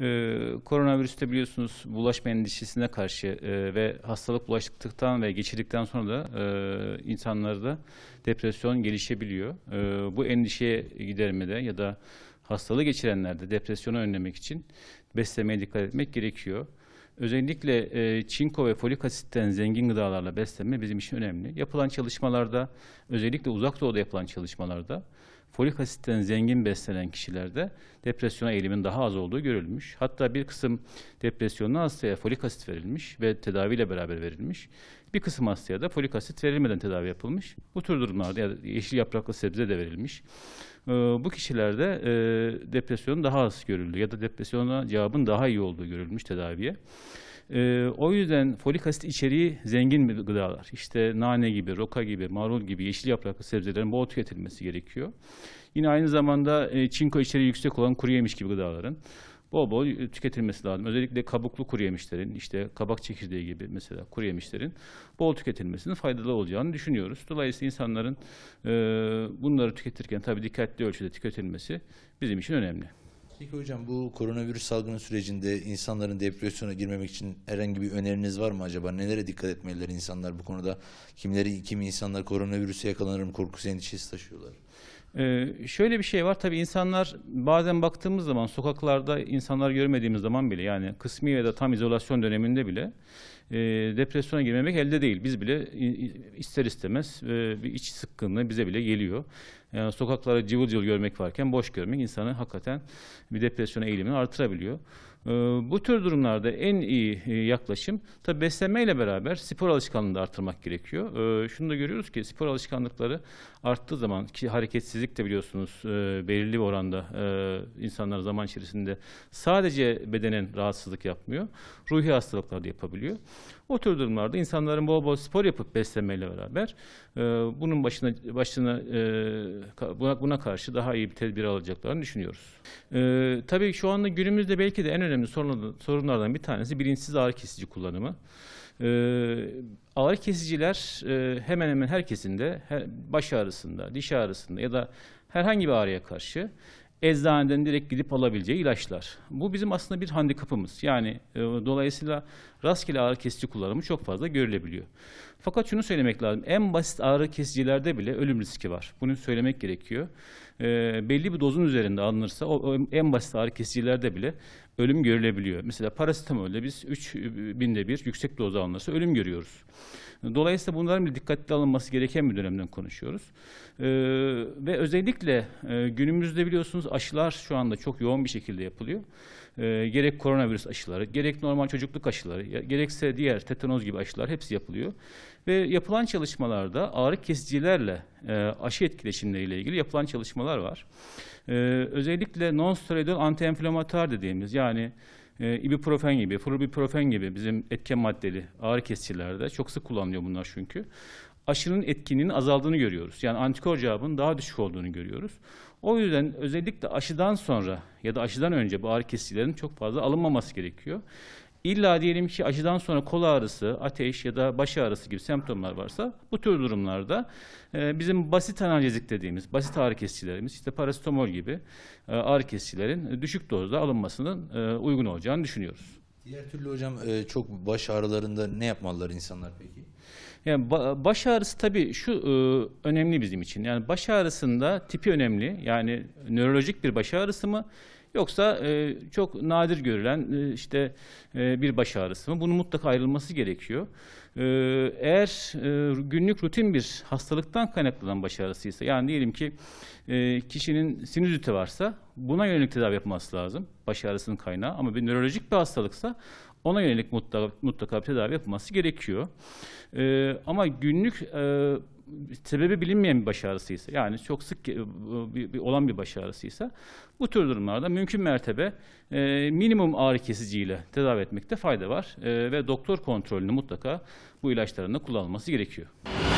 Ee, koronavirüste biliyorsunuz bulaşma endişesine karşı e, ve hastalık bulaştıktan ve geçirdikten sonra da e, insanlarda depresyon gelişebiliyor. E, bu endişeye gidermede ya da hastalığı geçirenlerde depresyonu önlemek için beslemeye dikkat etmek gerekiyor. Özellikle e, çinko ve folik asitten zengin gıdalarla beslenme bizim için önemli. Yapılan çalışmalarda, özellikle uzak doğuda yapılan çalışmalarda folik asitten zengin beslenen kişilerde depresyona eğilimin daha az olduğu görülmüş. Hatta bir kısım depresyonlu hastaya folik asit verilmiş ve tedaviyle beraber verilmiş. Bir kısım hastaya da folik asit verilmeden tedavi yapılmış. Bu tür durumlarda ya yeşil yapraklı sebze de verilmiş. Ee, bu kişilerde e, depresyon daha az görüldü ya da depresyona cevabın daha iyi olduğu görülmüş tedaviye. E, o yüzden folik asit içeriği zengin bir gıdalar. İşte nane gibi, roka gibi, marul gibi yeşil yapraklı sebzelerin bol tüketilmesi gerekiyor. Yine aynı zamanda e, çinko içeriği yüksek olan kuru yemiş gibi gıdaların bol bol e, tüketilmesi lazım. Özellikle kabuklu kuru yemişlerin, işte kabak çekirdeği gibi mesela kuru yemişlerin bol tüketilmesinin faydalı olacağını düşünüyoruz. Dolayısıyla insanların e, bunları tüketirken tabii dikkatli ölçüde tüketilmesi bizim için önemli. Peki hocam bu koronavirüs salgını sürecinde insanların depresyona girmemek için herhangi bir öneriniz var mı acaba? Nelere dikkat etmeliler insanlar bu konuda? Kimleri, kim insanlar koronavirüse yakalanırım korkusu endişesi taşıyorlar? Ee, şöyle bir şey var tabii insanlar bazen baktığımız zaman sokaklarda insanlar görmediğimiz zaman bile yani kısmi ya da tam izolasyon döneminde bile e, depresyona girmemek elde değil. Biz bile ister istemez e, bir iç sıkkınlığı bize bile geliyor. Yani sokaklara cıvıl cıvıl görmek varken boş görmek insanı hakikaten bir depresyona eğilimini artırabiliyor. Ee, bu tür durumlarda en iyi e, yaklaşım tabi beslenmeyle beraber spor alışkanlığını da artırmak gerekiyor. Ee, şunu da görüyoruz ki spor alışkanlıkları arttığı zaman ki hareketsizlik de biliyorsunuz e, belirli bir oranda e, insanlar zaman içerisinde sadece bedenen rahatsızlık yapmıyor. Ruhi hastalıklar da yapabiliyor. O tür durumlarda insanların bol bol spor yapıp beslenmeyle beraber bunun başına başına buna karşı daha iyi bir tedbir alacaklarını düşünüyoruz. Tabii şu anda günümüzde belki de en önemli önemli sorunlardan bir tanesi bilinçsiz ağrı kesici kullanımı. E, ee, ağrı kesiciler e, hemen hemen herkesin de her, baş ağrısında, diş ağrısında ya da herhangi bir ağrıya karşı eczaneden direkt gidip alabileceği ilaçlar. Bu bizim aslında bir handikapımız. Yani e, dolayısıyla rastgele ağrı kesici kullanımı çok fazla görülebiliyor. Fakat şunu söylemek lazım. En basit ağrı kesicilerde bile ölüm riski var. Bunu söylemek gerekiyor. E, belli bir dozun üzerinde alınırsa o, o en basit ağrı kesicilerde bile ölüm görülebiliyor. Mesela parasitamolde biz 3 e, binde bir yüksek doz alınması ölüm görüyoruz. Dolayısıyla bunların bile dikkatli alınması gereken bir dönemden konuşuyoruz. Ee, ve özellikle e, günümüzde biliyorsunuz aşılar şu anda çok yoğun bir şekilde yapılıyor. Ee, gerek koronavirüs aşıları, gerek normal çocukluk aşıları, gerekse diğer tetanoz gibi aşılar hepsi yapılıyor. Ve yapılan çalışmalarda ağrı kesicilerle e, aşı etkileşimleriyle ilgili yapılan çalışmalar var. E, özellikle non-steroidal antiinflamatuar dediğimiz yani e, ibuprofen gibi, flubiprofen gibi bizim etken maddeli ağrı kesicilerde çok sık kullanılıyor bunlar çünkü. Aşının etkinin azaldığını görüyoruz. Yani antikor cevabının daha düşük olduğunu görüyoruz. O yüzden özellikle aşıdan sonra ya da aşıdan önce bu ağrı kesicilerin çok fazla alınmaması gerekiyor. İlla diyelim ki acıdan sonra kol ağrısı, ateş ya da baş ağrısı gibi semptomlar varsa bu tür durumlarda e, bizim basit analjezik dediğimiz basit ağrı kesicilerimiz işte parasetamol gibi e, ağrı kesicilerin düşük dozda alınmasının e, uygun olacağını düşünüyoruz. Diğer türlü hocam e, çok baş ağrılarında ne yapmalılar insanlar peki? Yani ba baş ağrısı tabii şu e, önemli bizim için. Yani baş ağrısında tipi önemli. Yani nörolojik bir baş ağrısı mı Yoksa e, çok nadir görülen e, işte e, bir baş ağrısı mı? Bunun mutlaka ayrılması gerekiyor. E, eğer e, günlük rutin bir hastalıktan kaynaklanan baş ağrısıysa yani diyelim ki e, kişinin sinüzite varsa buna yönelik tedavi yapması lazım. Baş ağrısının kaynağı ama bir nörolojik bir hastalıksa ona yönelik mutlaka, mutlaka bir tedavi yapılması gerekiyor. E, ama günlük e, sebebi bilinmeyen bir baş ağrısı yani çok sık olan bir baş ağrısı bu tür durumlarda mümkün mertebe e, minimum ağrı kesiciyle tedavi etmekte fayda var e, ve doktor kontrolünü mutlaka bu ilaçların da kullanılması gerekiyor.